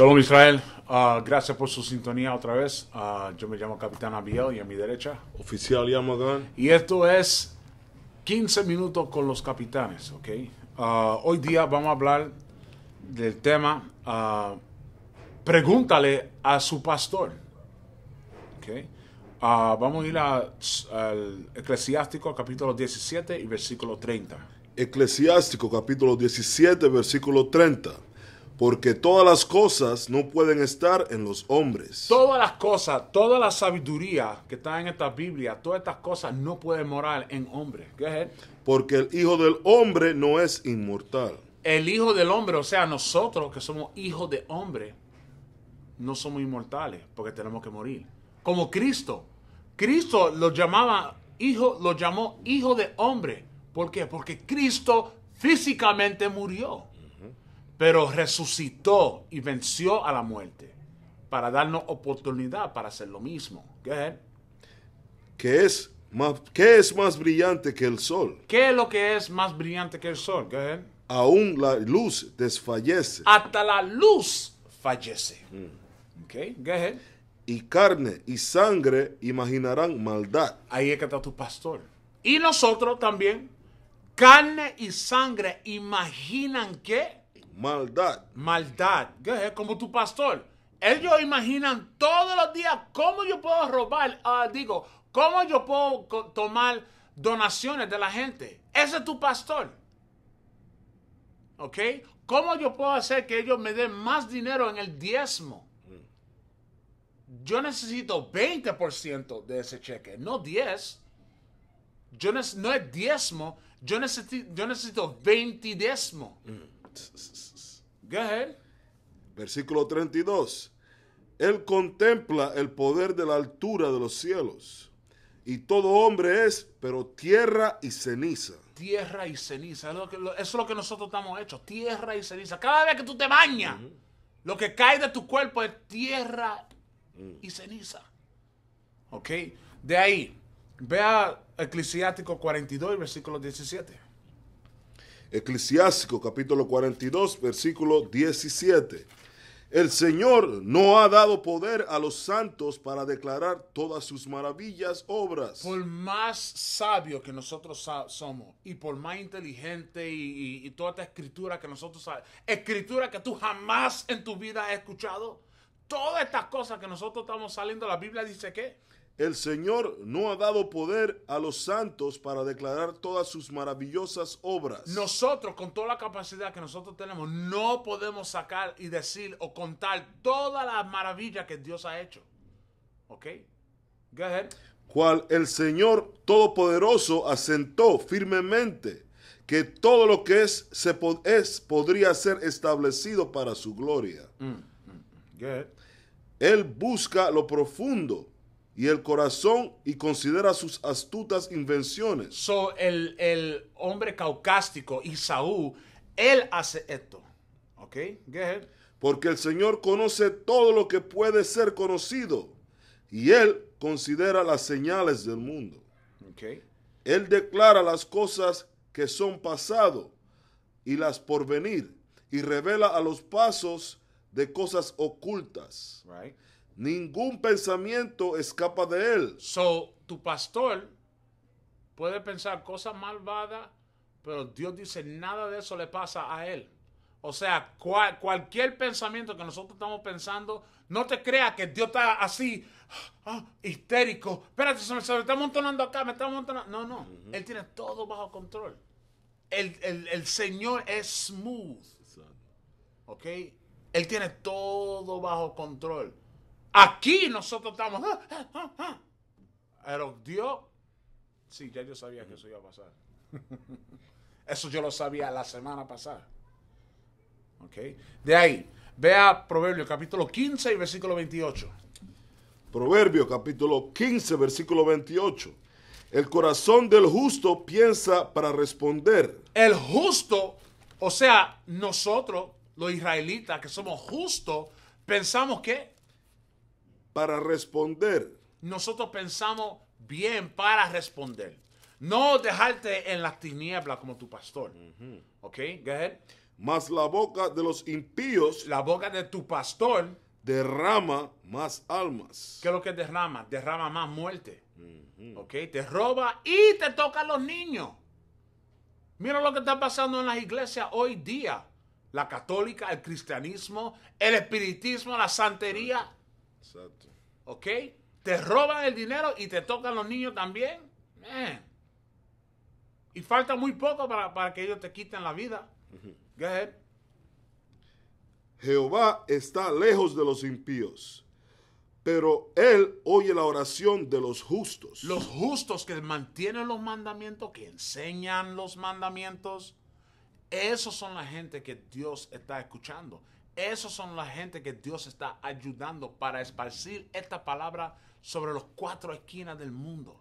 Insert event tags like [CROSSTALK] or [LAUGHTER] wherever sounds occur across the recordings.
Shalom Israel, ah, gracias por su sintonía otra vez. Ah, yo me llamo Capitán Abiel y a mi derecha. Oficial Yamagan. Y esto es 15 minutos con los capitanes, ¿ok? Ah, hoy día vamos a hablar del tema Pregúntale a su pastor, ¿ok? vamos a ir al Eclesiástico capítulo 17 y versículo 30. Eclesiástico capítulo 17 versículo 30 porque todas las cosas no pueden estar en los hombres. Todas las cosas, toda la sabiduría que está en esta Biblia, todas estas cosas no pueden morar en hombres. Porque el Hijo del Hombre no es inmortal. El Hijo del Hombre, o sea, nosotros que somos hijos de hombre, no somos inmortales porque tenemos que morir. Como Cristo. Cristo lo llamaba hijo, lo llamó hijo de hombre. ¿Por qué? Porque Cristo físicamente murió pero resucitó y venció a la muerte para darnos oportunidad para hacer lo mismo. ¿Qué es, más, ¿Qué es más brillante que el sol? ¿Qué es lo que es más brillante que el sol? Aún la luz desfallece. Hasta la luz fallece. Mm. Okay, Y carne y sangre imaginarán maldad. Ahí está tu pastor. Y nosotros también. Carne y sangre imaginan qué? Maldad. Maldad. como tu pastor. Ellos imaginan todos los días cómo yo puedo robar, ah, digo, cómo yo puedo tomar donaciones de la gente. Ese es tu pastor. ¿Ok? ¿Cómo yo puedo hacer que ellos me den más dinero en el diezmo? Yo necesito 20% de ese cheque, no 10. Yo no es diezmo, yo necesito, yo necesito 20 diezmo. Mm es él? Versículo 32. Él contempla el poder de la altura de los cielos. Y todo hombre es, pero tierra y ceniza. Tierra y ceniza. eso es lo que nosotros estamos hechos. Tierra y ceniza. Cada vez que tú te bañas, lo que cae de tu cuerpo es tierra y mm. ceniza. ¿Ok? De ahí, vea Eclesiástico 42, versículo 17. Eclesiástico capítulo 42, versículo 17. El Señor no ha dado poder a los santos para declarar todas sus maravillas obras. Por más sabio que nosotros somos y por más inteligente y, toda esta escritura que nosotros escritura que tú jamás en tu vida has escuchado, todas estas cosas que nosotros estamos saliendo, la Biblia dice que el Señor no ha dado poder a los santos para declarar todas sus maravillosas obras. Nosotros, con toda la capacidad que nosotros tenemos, no podemos sacar y decir o contar todas las maravillas que Dios ha hecho. ¿Ok? Go ahead. Cual el Señor Todopoderoso asentó firmemente que todo lo que es, se podría ser establecido para su gloria. Mm, mm, mm. Él busca lo profundo y el corazón y considera sus astutas invenciones. So, el, hombre caucástico, Isaú, él hace esto. ¿Ok? Go ahead. Porque el Señor conoce todo lo que puede ser conocido y él considera las señales del mundo. Okay. Él declara las cosas que son pasado y las por venir y revela a los pasos de cosas ocultas. Right. Ningún pensamiento escapa de él. So, tu pastor puede pensar cosas malvadas, pero Dios dice nada de eso le pasa a él. O sea, cualquier pensamiento que nosotros estamos pensando, no te creas que Dios está así, ah, histérico. Espérate, se me, está montonando acá, me está amontonando. No, no. Él tiene todo bajo control. El, Señor es smooth. ¿Ok? Él tiene todo bajo control. Aquí nosotros estamos. Ah, ah, ah, Pero Dios, sí, ya yo sabía que eso iba a pasar. [LAUGHS] eso yo lo sabía la semana pasada. ¿Ok? De ahí, vea Proverbio capítulo 15 y versículo 28. Proverbio capítulo 15, versículo 28. El corazón del justo piensa para responder. El justo, o sea, nosotros, los israelitas que somos justos, pensamos que para responder. Nosotros pensamos bien para responder. No dejarte en la tiniebla como tu pastor. ¿Ok? Go Mas la boca de los impíos. La boca de tu pastor. Derrama más almas. ¿Qué es lo que derrama? Derrama más muerte. ¿Ok? Te roba y te toca a los niños. Mira lo que está pasando en las iglesias hoy día. La católica, el cristianismo, el espiritismo, la santería. Exacto. ¿Ok? Te roban el dinero y te tocan los niños también. Y falta muy poco para, que ellos te quiten la vida. Jehová está lejos de los impíos, pero él oye la oración de los justos. Los justos que mantienen los mandamientos, que enseñan los mandamientos, esos son la gente que Dios está escuchando. Esos son la gente que Dios está ayudando para esparcir esta palabra sobre las cuatro esquinas del mundo.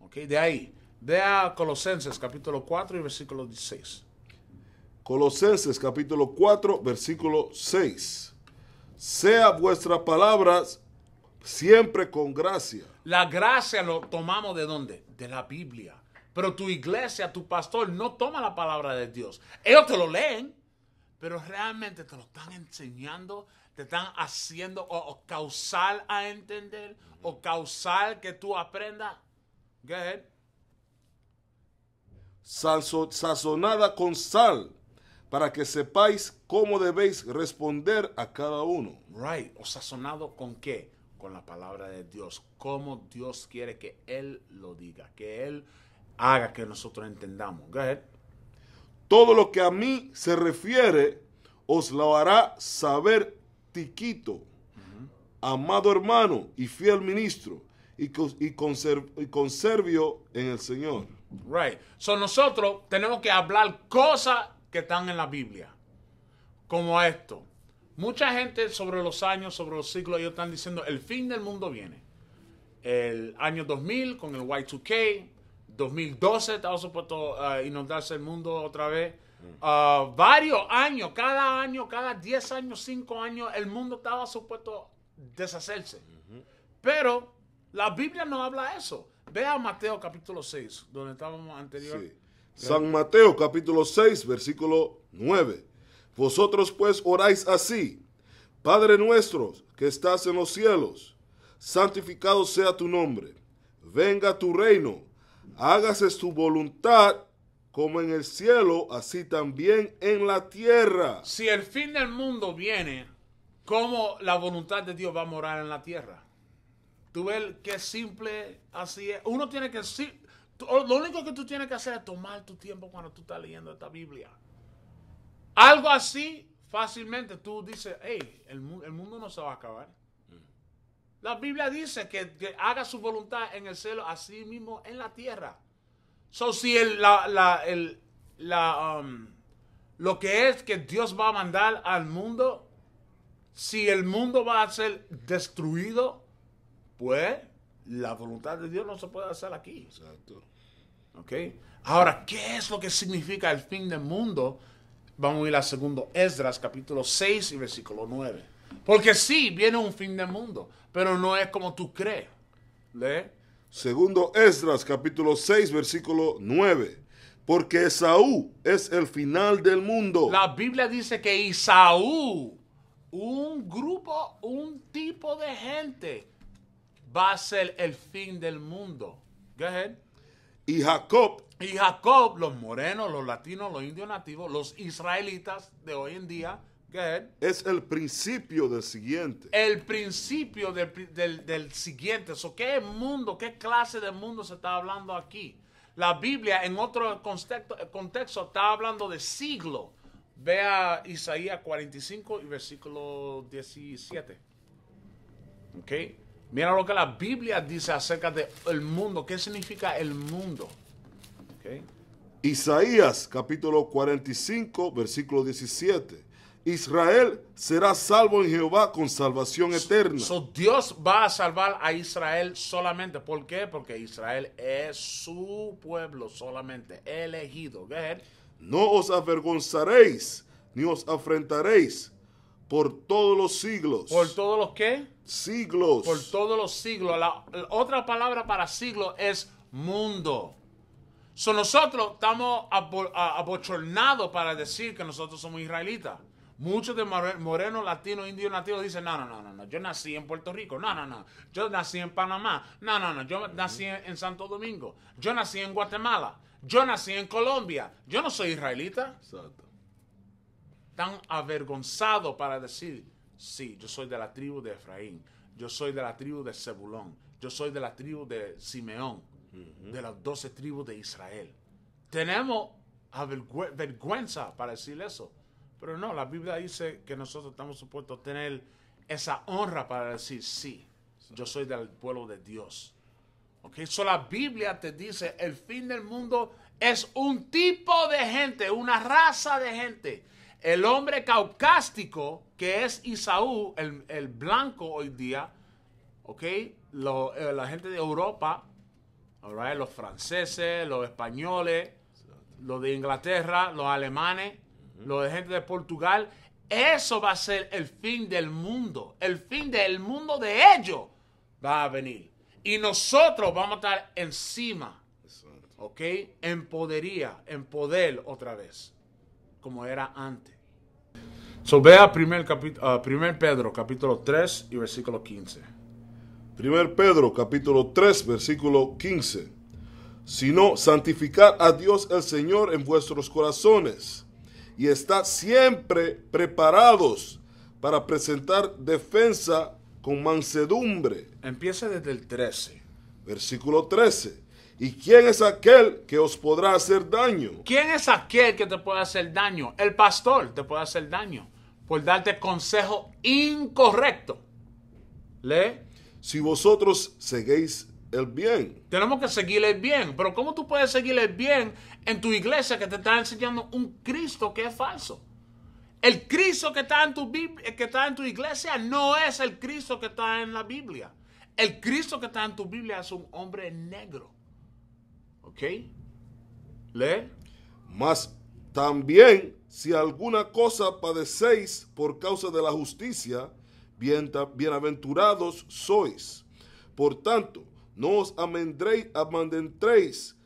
Ok, de ahí. Vea Colosenses capítulo 4 y versículo 16. Colosenses capítulo 4, versículo 6. Sea vuestra palabra siempre con gracia. La gracia lo tomamos de dónde? De la Biblia. Pero tu iglesia, tu pastor, no toma la palabra de Dios. Ellos te lo leen, pero realmente te lo están enseñando, te están haciendo o, causal a entender o causar que tú aprendas. Go ahead. sazonada con sal para que sepáis cómo debéis responder a cada uno. Right, o sazonado con qué? Con la palabra de Dios, Como Dios quiere que Él lo diga, que Él haga que nosotros entendamos. Go ahead. Todo lo que a mí se refiere os lo hará saber Tiquito, amado hermano y fiel ministro, y, y, conservio en el Señor. Right. So nosotros tenemos que hablar cosas que están en la Biblia, como esto. Mucha gente sobre los años, sobre los siglos, ellos están diciendo el fin del mundo viene. El año 2000 con el Y2K, 2012 estaba supuesto a inundarse el mundo otra vez. Mm. Ah, varios años, cada año, cada 10 años, 5 años, el mundo estaba supuesto deshacerse. Pero la Biblia no habla eso. Ve a Mateo capítulo 6, donde estábamos anteriormente. San Mateo capítulo 6, versículo 9. Vosotros pues oráis así, Padre nuestro que estás en los cielos, santificado sea tu nombre, venga tu reino hágase su voluntad como en el cielo, así también en la tierra. Si el fin del mundo viene, ¿cómo la voluntad de Dios va a morar en la tierra? Tú ves qué simple así es. Uno tiene que... Lo único que tú tienes que hacer es tomar tu tiempo cuando tú estás leyendo esta Biblia. Algo así, fácilmente, tú dices, hey, el mundo no se va a acabar. La Biblia dice que, haga su voluntad en el cielo, así mismo en la tierra. So, si la, la, um, lo que es que Dios va a mandar al mundo, si el mundo va a ser destruido, pues la voluntad de Dios no se puede hacer aquí. Exacto. ¿Ok? Ahora, ¿qué es lo que significa el fin del mundo? Vamos a ir a segundo Esdras, capítulo 6 y versículo 9. Porque sí, viene un fin del mundo, pero no es como tú crees. ¿Le? Segundo Esdras, capítulo 6, versículo 9. Porque Esaú es el final del mundo. La Biblia dice que Isaú, un grupo, un tipo de gente, va a ser el fin del mundo. ¿Qué es? Y Jacob. Y Jacob, los morenos, los latinos, los indios nativos, los israelitas de hoy en día, es el principio del siguiente. El principio del, siguiente. ¿Qué mundo, qué clase de mundo se está hablando aquí? La Biblia en otro contexto, contexto está hablando de siglo. Vea Isaías 45 y versículo 17. Mira lo que la Biblia dice acerca del el mundo. ¿Qué significa el mundo? Isaías capítulo 45, versículo 17. Israel será salvo en Jehová con salvación eterna. Dios va a salvar a Israel solamente. ¿Por qué? Porque Israel es su pueblo solamente, elegido. No os avergonzaréis, ni os afrentaréis por todos los siglos. ¿Por todos los qué? Siglos. Por todos los siglos. La, otra palabra para siglo es mundo. So nosotros estamos abochornados para decir que nosotros somos israelitas. Muchos de morenos, latinos, indios nativos dicen, no, no, no, no, yo nací en Puerto Rico, no, no, no, yo nací en Panamá, no, no, no, yo nací en Santo Domingo, yo nací en Guatemala, yo nací en Colombia, yo no soy israelita. Exacto. Tan avergonzado para decir, sí, yo soy de la tribu de Efraín, yo soy de la tribu de Zebulón, yo soy de la tribu de Simeón, de las doce tribus de Israel. Tenemos vergüenza para decir eso. Pero no, la Biblia dice que nosotros estamos supuestos a tener esa honra para decir, sí, yo soy del pueblo de Dios. Ok, so la Biblia te dice, el fin del mundo es un tipo de gente, una raza de gente. El hombre caucástico, que es Isaú, el, blanco hoy día, ok, eh, la gente de Europa, los franceses, los españoles, los de Inglaterra, los alemanes, lo de gente de Portugal. Eso va a ser el fin del mundo. El fin del mundo de ellos va a venir. Y nosotros vamos a estar encima. ¿Ok? En podería, en poder otra vez. Como era antes. So vea primer, ah, primer Pedro, capítulo 3 y versículo 15. 1 Pedro, capítulo 3, versículo 15. Sino santificar a Dios el Señor en vuestros corazones y está siempre preparados para presentar defensa con mansedumbre. Empieza desde el 13. Versículo 13. ¿Y quién es aquel que os podrá hacer daño? ¿Quién es aquel que te puede hacer daño? El pastor te puede hacer daño por darte consejo incorrecto. Lee. Si vosotros seguís el bien. Tenemos que seguir el bien, pero ¿cómo tú puedes seguir el bien en tu iglesia que te está enseñando un Cristo que es falso. El Cristo que está, en tu que está en tu iglesia no es el Cristo que está en la Biblia. El Cristo que está en tu Biblia es un hombre negro. ¿Ok? Lee. Mas también, si alguna cosa padecéis por causa de la justicia, bienaventurados sois. Por tanto, no os amendréis, amendréis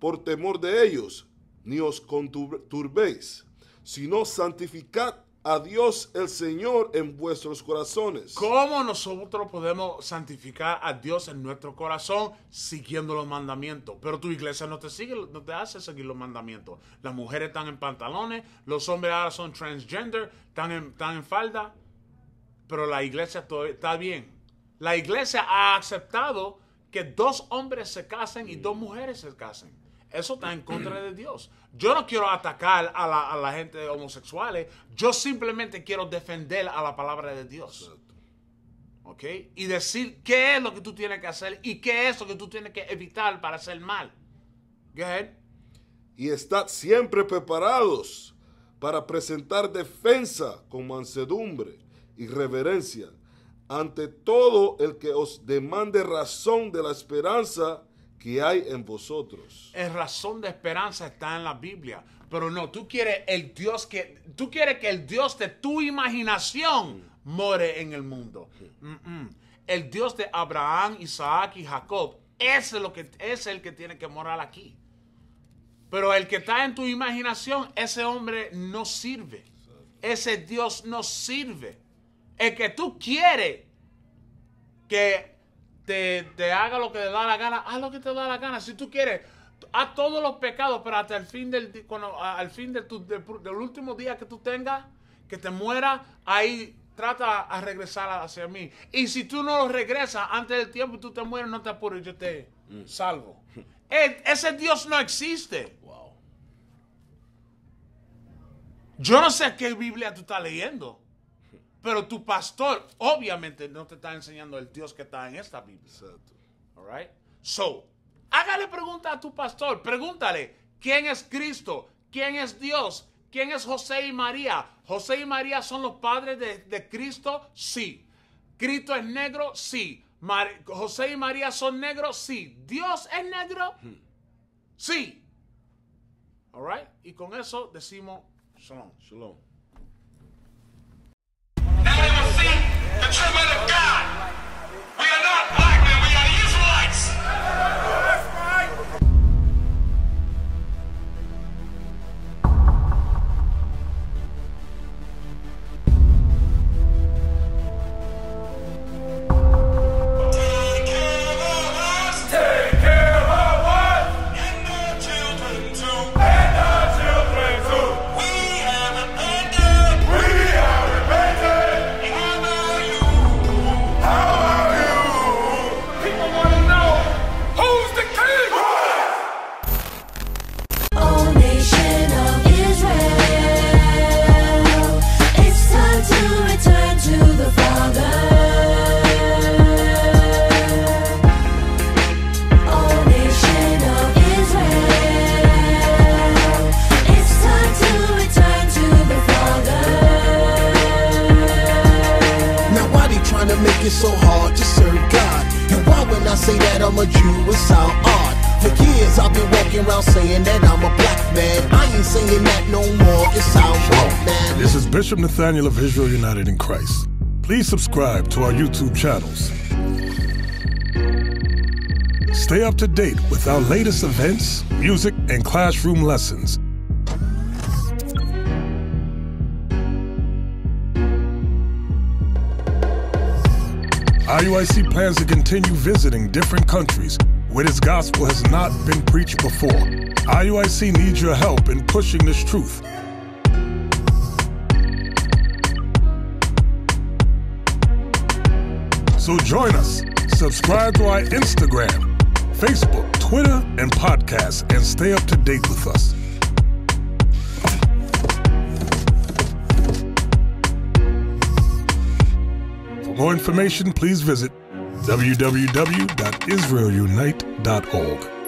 por temor de ellos, ni os conturbéis, sino santificad a Dios el Señor en vuestros corazones. ¿Cómo nosotros podemos santificar a Dios en nuestro corazón siguiendo los mandamientos? Pero tu iglesia no te sigue, no te hace seguir los mandamientos. Las mujeres están en pantalones, los hombres ahora son transgender, están en, están en falda, pero la iglesia está bien. La iglesia ha aceptado que dos hombres se casen y dos mujeres se casen. Eso está en contra de Dios. Yo no quiero atacar a la, a la gente homosexuales. Yo simplemente quiero defender a la palabra de Dios. ¿Ok? Y decir qué es lo que tú tienes que hacer y qué es lo que tú tienes que evitar para hacer mal. Go Y estad siempre preparados para presentar defensa con mansedumbre y reverencia ante todo el que os demande razón de la esperanza que hay en vosotros. Es razón de esperanza está en la Biblia, pero no, tú quieres el Dios que tú quieres que el Dios de tu imaginación more en el mundo. El Dios de Abraham, Isaac y Jacob es lo que es el que tiene que morar aquí. Pero el que está en tu imaginación, ese hombre no sirve. Ese Dios no sirve. El que tú quieres que te, haga lo que te da la gana, haz lo que te da la gana. Si tú quieres, haz todos los pecados, pero hasta el fin del, al fin del último día que tú tengas, que te muera, ahí trata a regresar hacia mí. Y si tú no lo regresas antes del tiempo y tú te mueres, no te apures, yo te mm. salvo. [LAUGHS] E, ese Dios no existe. Wow. Yo no sé qué Biblia tú estás leyendo. Pero tu pastor, obviamente, no te está enseñando el Dios que está en esta Biblia. Exacto. All So, hágale pregunta a tu pastor. Pregúntale, ¿quién es Cristo? ¿Quién es Dios? ¿Quién es José y María? ¿José y María son los padres de, Cristo? Sí. ¿Cristo es negro? Sí. ¿José y María son negros? Sí. ¿Dios es negro? Hmm. Sí. Alright. Y con eso decimos shalom. Shalom. Determined sound odd. For years I've been walking around saying that I'm a black man. I ain't that no more. It sounds wrong, man. This is Bishop Nathaniel of Israel United in Christ. Please subscribe to our YouTube channels. Stay up to date with our latest events, music, and classroom lessons. IUIC plans to continue visiting different countries where this gospel has not been preached before. IUIC needs your help in pushing this truth. So join us. Subscribe to our Instagram, Facebook, Twitter, and podcast, and stay up to date with us. For more information, please visit www.israelunite.org.